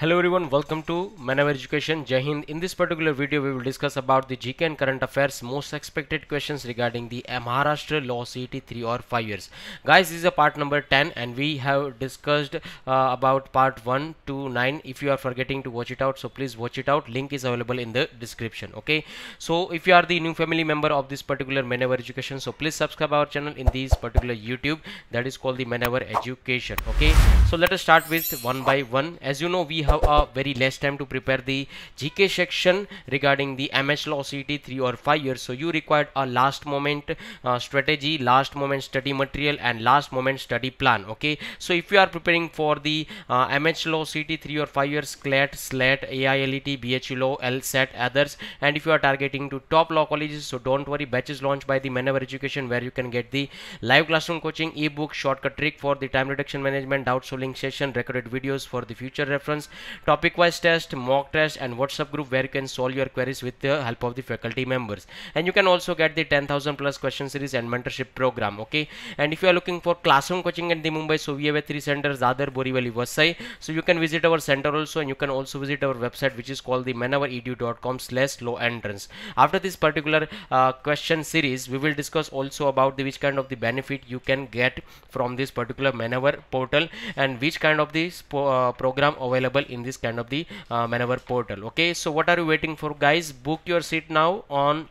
Hello everyone, welcome to Manav Education Jahind. In this particular video, we will discuss about the GK and current affairs most expected questions regarding the Maharashtra Law CET 3 or 5 years. Guys, this is a part number 10 and we have discussed uh, about part 1 to 9. If you are forgetting to watch it out, so please watch it out. Link is available in the description. Okay. So if you are the new family member of this particular Manav Education, so please subscribe our channel in this particular YouTube that is called the Manav Education. Okay. So let us start with one by one. As you know, we have a very less time to prepare the GK section regarding the MS Law CT 3 or 5 years. So you required a last moment uh, strategy, last moment study material and last moment study plan. Okay. So if you are preparing for the uh, Law CT 3 or 5 years, CLAT, SLAT, AILET, BHU Law, LSAT, others and if you are targeting to top law colleges, so don't worry, batches launched by the Manaver Education where you can get the live classroom coaching, ebook, shortcut trick for the time reduction management, doubt solving session, recorded videos for the future reference topic wise test mock test and whatsapp group where you can solve your queries with the help of the faculty members and you can also get the 10000 plus question series and mentorship program okay and if you are looking for classroom coaching at the mumbai so we have a three centers other Borivali, Vasai so you can visit our center also and you can also visit our website which is called the manavaredu.com slash low entrance after this particular uh, question series we will discuss also about the which kind of the benefit you can get from this particular manavare portal and which kind of this uh, program available in this kind of the uh, maneuver portal okay so what are you waiting for guys book your seat now on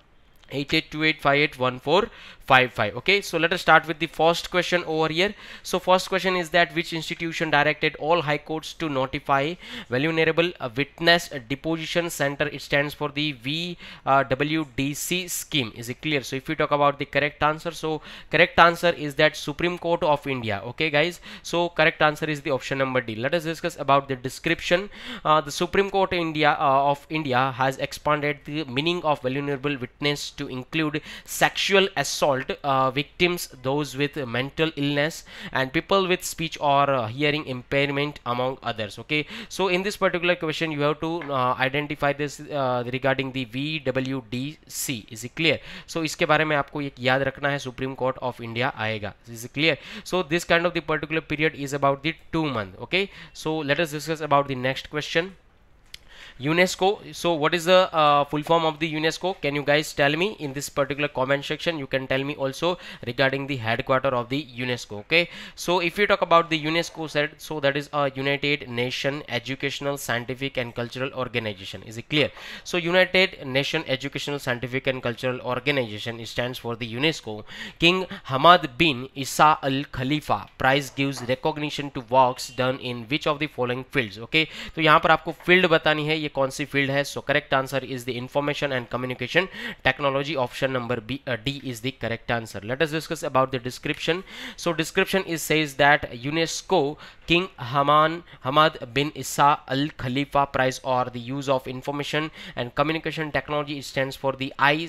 8828581455 okay so let us start with the first question over here so first question is that which institution directed all high courts to notify vulnerable uh, witness uh, deposition center it stands for the VWDC uh, scheme is it clear so if you talk about the correct answer so correct answer is that Supreme Court of India okay guys so correct answer is the option number D let us discuss about the description the Supreme Court India of India has expanded the meaning of vulnerable witness to include sexual assault uh, victims those with mental illness and people with speech or uh, hearing impairment among others okay so in this particular question you have to uh, identify this regarding the VWDC is it clear so iske bare mein aapko ek yaad rakhna hai supreme court of india aega is it clear so this kind of the particular period is about the two months. okay so let us discuss about the next question UNESCO. So what is the uh, full form of the UNESCO? Can you guys tell me in this particular comment section? You can tell me also regarding the headquarter of the UNESCO. Okay. So if you talk about the UNESCO said, so that is a United Nation Educational, Scientific and Cultural Organization. Is it clear? So United Nation Educational, Scientific and Cultural Organization stands for the UNESCO. King Hamad bin Isa al Khalifa prize gives recognition to works done in which of the following fields. Okay. तो यहाँ पर आपको field बतानी है ये कौन सी field है so correct answer is the information and communication technology option number B D is the correct answer let us discuss about the description so description is says that UNESCO king Haman Hamad bin Isa Al Khalifa prize और the use of information and communication technology stand for the I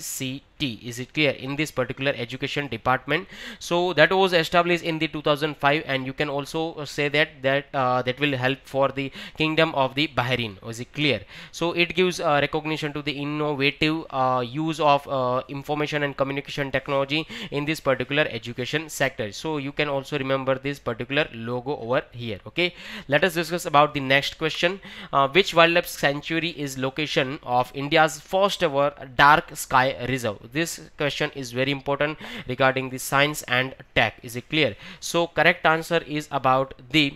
T is it clear in this particular education department so that was established in the 2005 and you can also uh, say that that uh, that will help for the kingdom of the Bahrain Is it clear so it gives uh, recognition to the innovative uh, use of uh, information and communication technology in this particular education sector so you can also remember this particular logo over here okay let us discuss about the next question uh, which wildlife sanctuary is location of India's first ever dark sky reserve this question is very important regarding the science and tech is it clear so correct answer is about the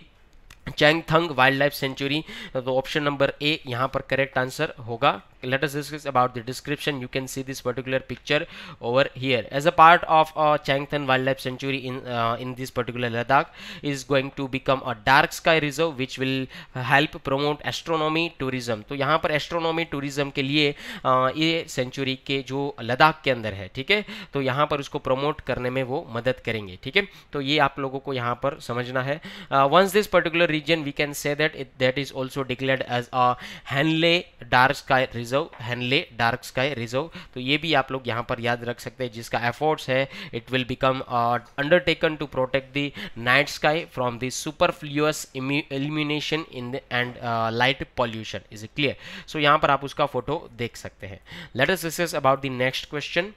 Changthang wild life sanctuary तो option number A यहां पर correct answer होगा let us discuss about the description you can see this particular picture over here as a part of a uh, Changthan wildlife sanctuary in uh, in this particular Ladakh is going to become a dark sky reserve which will help promote astronomy tourism to yahan par astronomy tourism ke liye ye uh, sanctuary ke jo ladakh ke andar hai theek hai to yahan par usko promote karne mein wo madad karenge theek hai to ye aap logo ko yahan par samajhna hai uh, once this particular region we can say that it, that is also declared as a hanle dark sky reserve reserve Hanle dark sky reserve तो ये भी आप लोग यहाँ पर याद रख सकते हैं जिसका एफोर्ट्स है it will become undertaken to protect the night sky from the superfluous illumination in the and light pollution is clear so यहाँ पर आप उसका फोटो देख सकते हैं let us discuss about the next question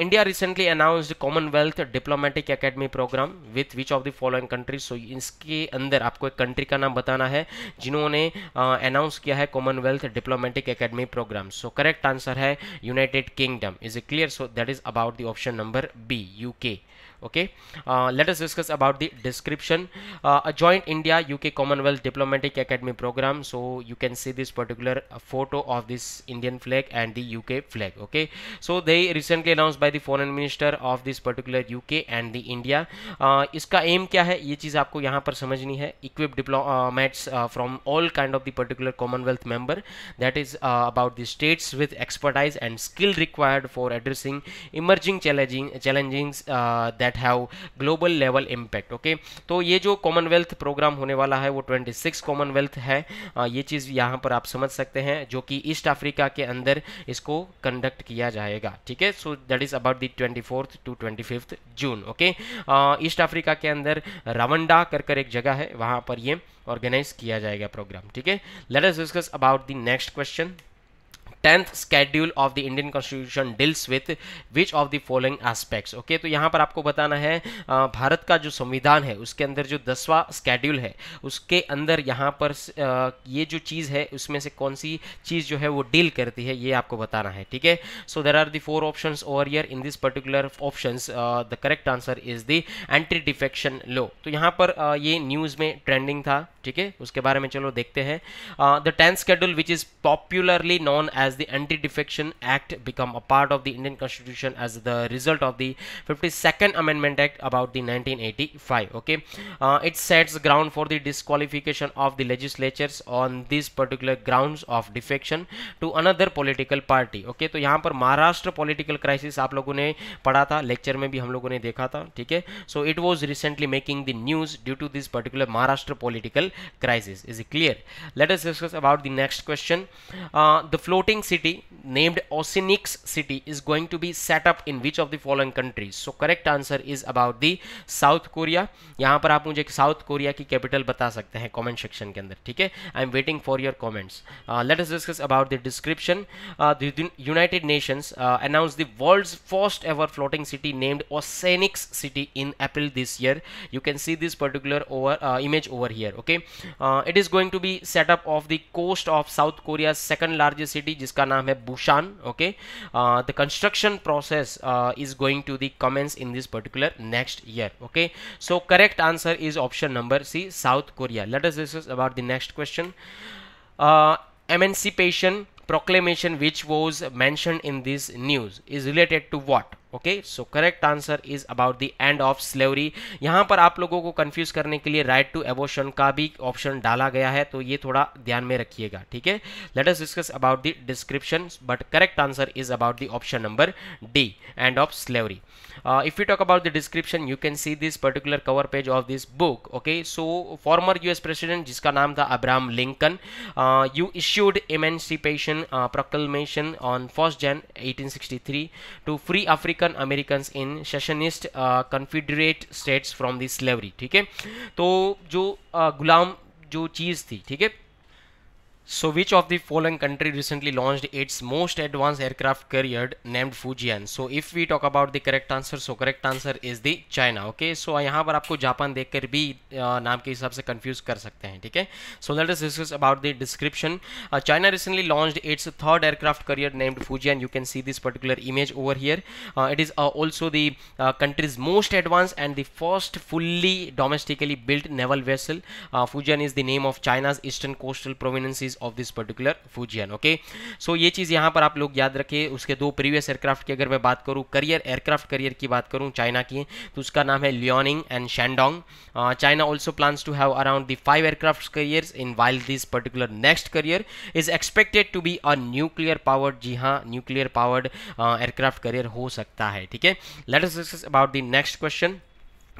India recently announced Commonwealth diplomatic academy program with which of the following countries so इसके अंदर आपको एक कंट्री का नाम बताना है जिन्होंने अनाउंस uh, किया है Commonwealth diplomatic academy program so correct answer है United Kingdom is a clear so that is about the option number B UK okay uh, let us discuss about the description uh, a joint india uk commonwealth diplomatic academy program so you can see this particular uh, photo of this indian flag and the uk flag okay so they recently announced by the foreign minister of this particular uk and the india uh, iska aim kya hai ye cheez aapko yahan par samajhni equip diplomats from all kind of the particular commonwealth member that is about the states with expertise and skill required for addressing emerging challenging challenges that that have global level impact okay तो ये जो Commonwealth programme होने वाला है वो 26 Commonwealth है आ, ये चीज़ यहाँ पर आप समझ सकते हैं जो कि ईस्ट अफ्रीका के अंदर इसको कंडक्ट किया जाएगा ठीक है so that is about the twenty two twenty June okay East Africa के अंदर रवंडा कर कर एक जगह है वहाँ पर ये ऑर्गेनाइज किया जाएगा प्रोग्राम ठीक है let us discuss about the next question tenth schedule of the Indian constitution deals with which of the following aspects okay तो यहाँ पर आपको बताना है भारत का जो संविधान है उसके अंदर जो दसवां स्केड्यूल है उसके अंदर यहाँ पर ये जो चीज़ है उसमें से कौन सी चीज़ जो है वो डील करती है ये आपको बताना है ठीक है so there are the four option over here in this particular option the correct answer is the anti defection law तो यहाँ पर uh, ये न्यूज़ में ट्रेंडिंग था ठीक है उसके बारे में चलो देखते हैं the tenth schedule which is popularly known as has the anti-defection act become a part of the indian constitution as the result of the 52nd amendment act about the 1985 okay uh, it sets ground for the disqualification of the legislatures on these particular grounds of defection to another political party okay to yahan maharashtra political crisis aap logo ne padha tha lecture mein bhi hum logo ne dekha tha so it was recently making the news due to this particular maharashtra political crisis is it clear let us discuss about the next question uh, the floating city named Osinix city is going to be set up in which of the following countries? So correct answer is about the South Korea. यहाँ पर आप मुझे South Korea की capital बता सकते हैं comment section के अंदर ठीक है I am waiting for your comments. Uh, let us discuss about the description. Uh, the United Nations uh, announced the world's first ever floating city named Osinix city in April this year. You can see this particular over uh, image over here. Okay, uh, it is going to be set up off the coast of South Korea's second largest city. जिसका नाम है Busan okay the construction process is going to the commence in this particular next year okay so correct answer is option number C South Korea let us discuss about the next question emancipation proclamation which was mention in this news is related to what okay so correct answer is about the end of slavery यहां पर आप लोगों को confuse करने के लिए right to एवोशन का भी ऑप्शन डाला गया है तो ये थोड़ा ध्यान में रखिएगा ठीक है let us discuss about the description but correct answer is about the option number D end of slavery if you talk about the description you can see this particular cover page of this book okay so former US president जिसका नाम था Abraham Lincoln you issued emancipation proclamation on first Jan eighteen sixty three to free Africa African American in secessionist confederate states from this slavery ठीक है तो जो uh, गुलाम जो चीज़ थी ठीक है So which of the following country recently launched its most advanced aircraft carrier named Fujian? So if we talk about the correct answer, so correct answer is the China. Okay, so यहाँ पर आपको Japan देखकर भी नाम के हिसाब से confuse कर सकते हैं ठीक है So let us discuss about the description. Uh, China recently launched its third aircraft carrier named Fujian. You can see this particular image over here. Uh, it is uh, also the uh, country's most advanced and the first fully domestically built naval vessel. Uh, Fujian is the name of China's eastern coastal provinces of this particular Fujian okay so ये चीज़ यहां पर आप लोग याद रखें उसके दो प्रीवियस एयरक्राफ्ट की अगर मैं बात करूं करियर एयरक्राफ्ट करियर की बात करूं चाइना की तो उसका नाम है Liaoning and Shandong China also plans to have around the five aircraft carrier in while this particular next carrier is expected to be a nuclear powered जी हाँ न्यूक्लियर पावर्ड एयरक्राफ्ट करियर हो सकता है ठीक है let's discuss about the next question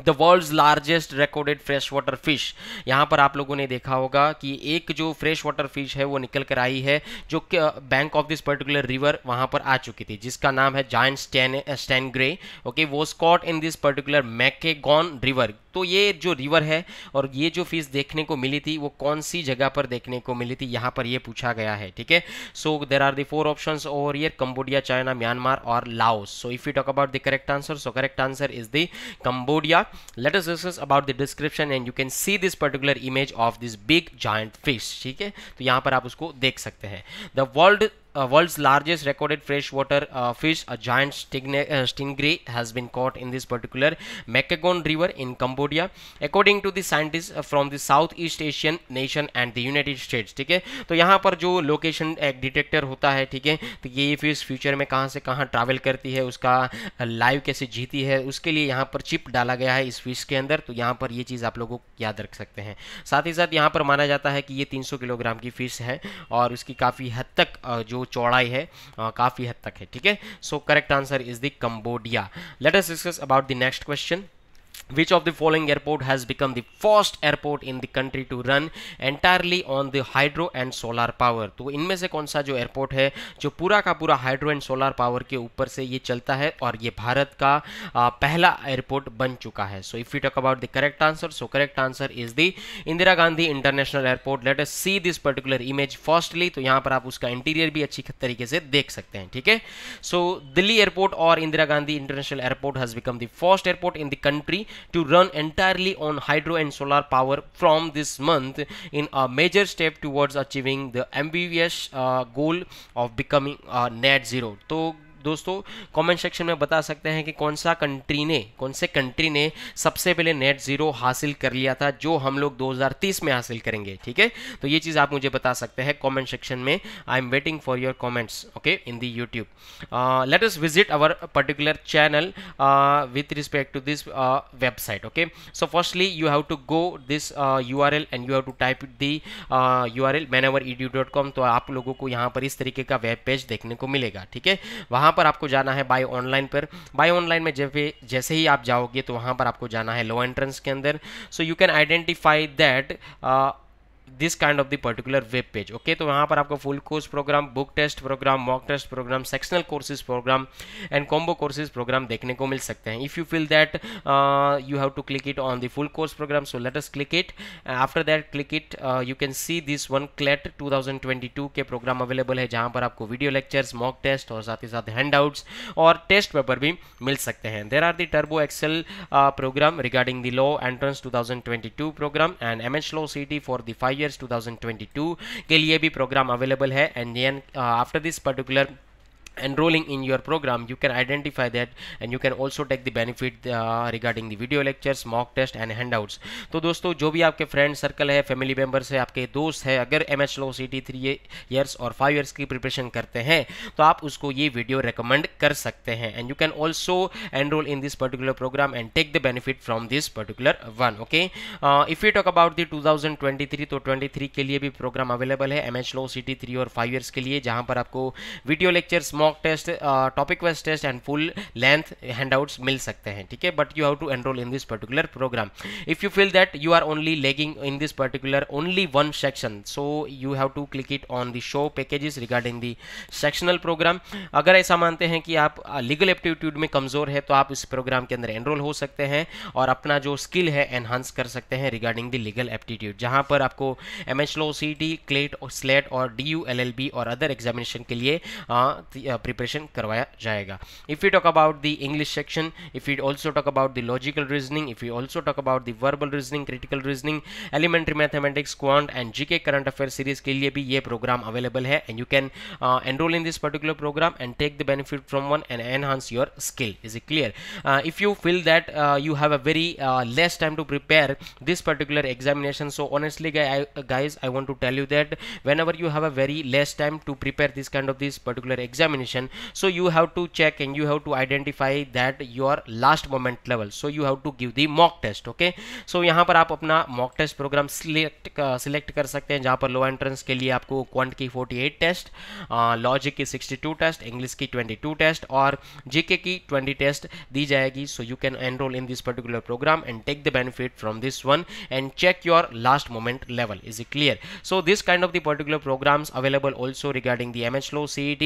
the world largest recorded fresh water fish यहाँ पर आप लोगों ने देखा होगा कि एक जो फ्रेश वाटर फिश है वो निकल कर आई है जो कि bank of this particular river वहाँ पर आ चुकी थी जिसका नाम है giant sting stingray okay वो caught in this particular Mekong river तो ये जो रिवर है और ये जो फिश देखने को मिली थी वो कौन सी जगह पर देखने को मिली थी यहाँ पर ये पूछा गया है ठीक है so there are the four option over here Cambodia China Myanmar और Laos so if you talk about the correct answer so correct answer is the Cambodia let us discuss about the description and you can see this particular image of this big giant fish ठीक है तो यहां पर आप उसको देख सकते हैं the world world largest recorded fresh water fish giant stingray has been caught in this particular Mekong river in Cambodia according to the from the South East Asian nation and the United States ठीक है तो यहाँ पर जो location एक detector होता है ठीक है तो ये फिश फ्यूचर में कहाँ से कहाँ ट्रेवल करती है उसका लाइव uh, कैसे जीती है उसके लिए यहाँ पर चिप डाला गया है इस फिश के अंदर तो यहाँ पर ये चीज़ आप लोगों को याद रख सकते हैं साथ ही साथ यहाँ पर माना जाता है कि ये 300 किलोग्राम की फिश है और उसकी काफ़ी हद तक uh, जो चौड़ाई है काफ़ी हद तक है ठीक है so correct answer is the Cambodia let us discuss about the next question which of the following airport has become the first airport in the country to run entirely on the hydro and solar power तो इनमें से कौन सा जो airport है जो पूरा का पूरा हाइड्रो एंड सोलर पावर के ऊपर से ये चलता है और ये भारत का आ, पहला एयरपोर्ट बन चुका है so if you talk about the correct answer so correct answer is the Indira Gandhi international airport let us see this particular image firstly तो यहाँ पर आप उसका इंटीरियर भी अच्छी तरीके से देख सकते हैं ठीक है सो दिल्ली एयरपोर्ट और Indira Gandhi international airport has become the first airport in the country to run entirely on hydro and solar power from this month in a major step towards achieving the ambitious uh, goal of becoming uh, net zero. So दोस्तों comment section में बता सकते हैं कि कौन सा country ने कौन से कंट्री ने सबसे पहले नेट जीरो हासिल कर लिया था जो हम लोग 2030 में हासिल करेंगे ठीक है तो ये चीज़ आप मुझे बता सकते हैं कमेंट सेक्शन में I am waiting for your comments okay in the YouTube let us visit our particular channel with respect to this website okay so firstly you have to go this you and you have to type the U R तो आप लोगों को यहाँ पर इस तरीके का web page देखने को मिलेगा ठीक है वहां पर आपको जाना है बाय ऑनलाइन पर बाय ऑनलाइन में जब जैसे ही आप जाओगे तो वहाँ पर आपको जाना है लो एंट्रेंस के अंदर so you can identify that this kind of the particular web page okay तो यहाँ पर आपको full course program book test program mock test program sectional courses program and combo courses program देखने को मिल सकते हैं if you feel that you have to click it on the full course program so let us click it after that click it you can see this one CLAT 2022 के programme available है जहाँ पर आपको video lectures mock test और साथ ही साथ hand और test paper भी मिल सकते हैं there are the turbo excel program regarding the law entrance 2022 program and M H law C for the five years 2022 के लिए भी प्रोग्राम अवेलेबल है and then after this particular enrolling in your program you can identify that and you can also take the benefit uh, regarding the video lectures mock test and handouts तो दोस्तों जो भी आपके friend circle है family members है आपके दोस्त है अगर M H law C T three years और फाइव ईयर्स की प्रिपरेशन करते हैं तो आप उसको ये वीडियो रिकमेंड कर सकते हैं and you can also enroll in this particular program and take the benefit from this particular one okay if you talk about the two thousand twenty three तो ट्वेंटी थ्री के लिए भी program available है M H law C T three और five years के लिए जहां पर आपको video lectures mock mock test topic wise test and full length handouts मिल सकते हैं ठीक है but you have to enroll in this particular program if you feel that you are only lagging in this particular only one section so you have to click it on the show packages regarding the sectional program अगर ऐसा मानते हैं कि आप legal uh, aptitude में कमज़ोर है तो आप इस प्रोग्राम के अंदर एनरोल हो सकते हैं और अपना जो स्किल है एनहांस कर सकते हैं रिगार्डिंग द लीगल एप्टीट्यूड जहां पर आपको M H law C T CLAT SLAT और D U L L B और अदर एग्जामिनेशन के लिए uh, uh, प्रिपरेशन करवाया जाएगा if you talk about the English section if you also talk about the logical reasoning if you also talk about the verbal reasoning critical reasoning elementary mathematics quant and GK current affair series के लिए भी ये program available है and you can enrol in this particular program and take the benefit from one and enhance your skill is it clear if you feel that you have a very less time to prepare this particular examination so honestly guys I want to tell you that whenever you have a very less time to prepare this kind of this particular examination determination so you have to check and you have to identify that your last moment level so you have to give the mock test okay so yahan par aap apna mock test program select uh, select kar sakte hain jahan par low entrance ke liye aapko quant ki 48 test uh, logic ki 62 test english ki 22 test aur GK ki 20 test di jayegi so you can enroll in this particular program and take the benefit from this one and check your last moment level is it clear so this kind of the particular programs available also regarding the mh MHLO CET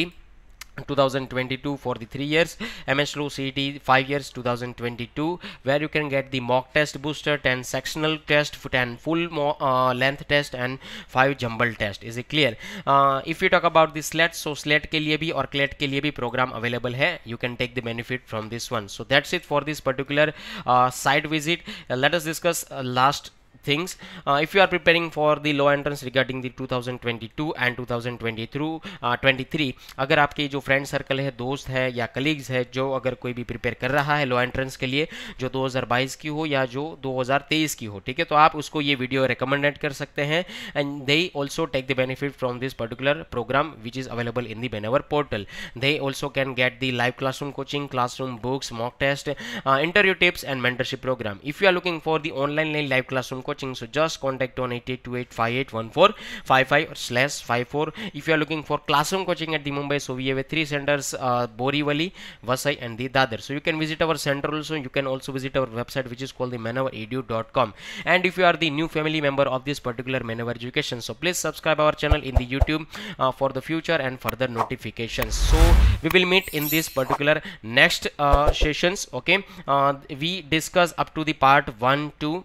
2022 for the 3 years MHLU CET 5 years 2022 where you can get the mock test booster 10 sectional test 10 full uh, length test and 5 jumble test is it clear uh, if you talk about the slate so slate ke liye bhi aur clat ke liye bhi program available hai you can take the benefit from this one so that's it for this particular uh, site visit uh, let us discuss uh, last things uh, if you are preparing for the law entrance regarding the 2022 and 2023 23 अगर आपके जो friend circle है दोस्त है या colleagues है जो अगर कोई भी प्रिपेयर कर रहा है लॉ एंट्रेंस के लिए जो 2022 की हो या जो 2023 की हो ठीक है तो आप उसको ये वीडियो रिकमेंडेड कर सकते हैं and they also take the benefit from this particular program which is available in the Benevar portal they also can get the live classroom coaching classroom books mock test interview tips and mentorship program if you are looking for the online live classroom coaching coaching so just contact on 8828581455 slash 54 if you are looking for classroom coaching at the mumbai so we have three centers uh, borivali vasai and the dadar so you can visit our center also you can also visit our website which is called the maneuveredu.com and if you are the new family member of this particular Manover education so please subscribe our channel in the youtube uh, for the future and further notifications so we will meet in this particular next uh, sessions okay uh, we discuss up to the part 1 2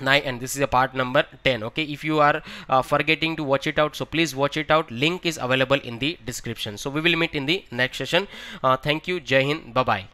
9 and this is a part number 10 okay if you are uh, forgetting to watch it out so please watch it out link is available in the description so we will meet in the next session uh, thank you jai hind bye bye